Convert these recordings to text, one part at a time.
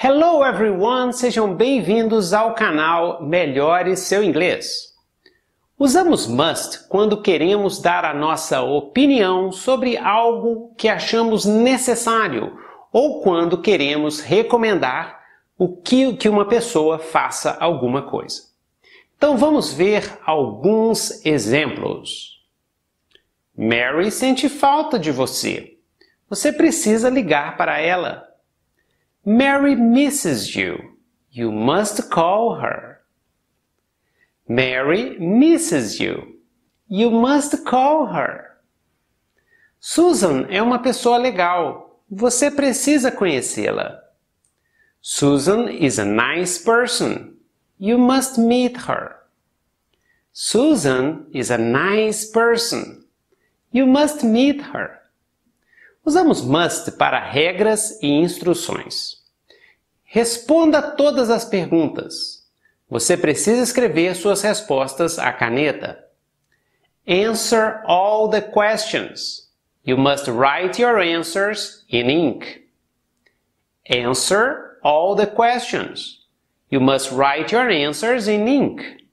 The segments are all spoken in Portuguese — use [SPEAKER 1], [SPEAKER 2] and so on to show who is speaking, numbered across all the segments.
[SPEAKER 1] Hello everyone, sejam bem-vindos ao canal Melhore Seu Inglês. Usamos must quando queremos dar a nossa opinião sobre algo que achamos necessário ou quando queremos recomendar o que, que uma pessoa faça alguma coisa. Então vamos ver alguns exemplos. Mary sente falta de você. Você precisa ligar para ela. Mary misses you. You must call her. Mary misses you. You must call her. Susan é uma pessoa legal. Você precisa conhecê-la. Susan is a nice person. You must meet her. Susan is a nice person. You must meet her. Usamos must para regras e instruções. Responda todas as perguntas. Você precisa escrever suas respostas à caneta. Answer all the questions. You must write your answers in ink. Answer all the questions. You must write your answers in ink.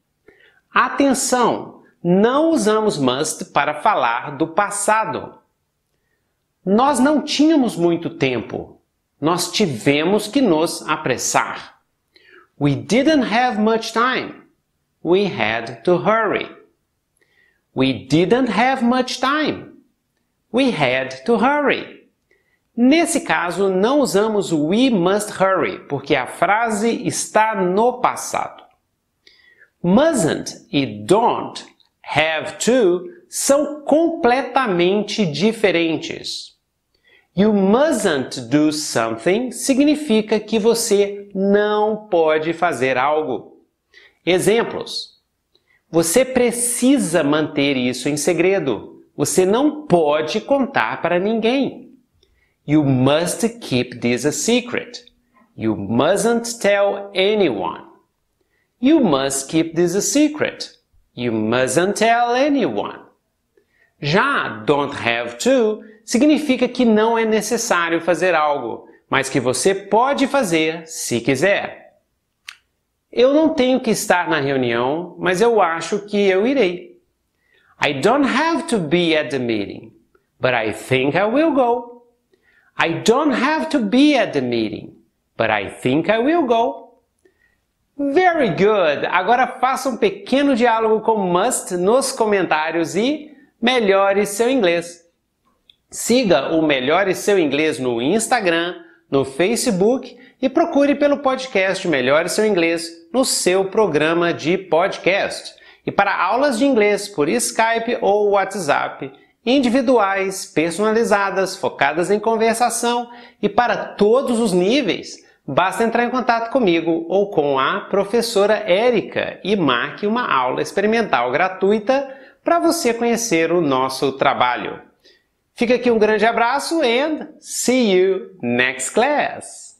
[SPEAKER 1] Atenção! Não usamos must para falar do passado. Nós não tínhamos muito tempo. Nós tivemos que nos apressar. We didn't have much time. We had to hurry. We didn't have much time. We had to hurry. Nesse caso, não usamos o we must hurry, porque a frase está no passado. Mustn't e don't, have to, são completamente diferentes. You mustn't do something significa que você não pode fazer algo. Exemplos: Você precisa manter isso em segredo. Você não pode contar para ninguém. You must keep this a secret. You mustn't tell anyone. You must keep this a secret. You mustn't tell anyone. Já don't have to significa que não é necessário fazer algo, mas que você pode fazer se quiser. Eu não tenho que estar na reunião, mas eu acho que eu irei. I don't have to be at the meeting, but I think I will go. I don't have to be at the meeting, but I think I will go. Very good! Agora faça um pequeno diálogo com must nos comentários e Melhore seu inglês. Siga o Melhore seu inglês no Instagram, no Facebook e procure pelo podcast Melhore seu inglês no seu programa de podcast. E para aulas de inglês por Skype ou WhatsApp, individuais, personalizadas, focadas em conversação e para todos os níveis, basta entrar em contato comigo ou com a professora Érica e marque uma aula experimental gratuita para você conhecer o nosso trabalho. Fica aqui um grande abraço and see you next class!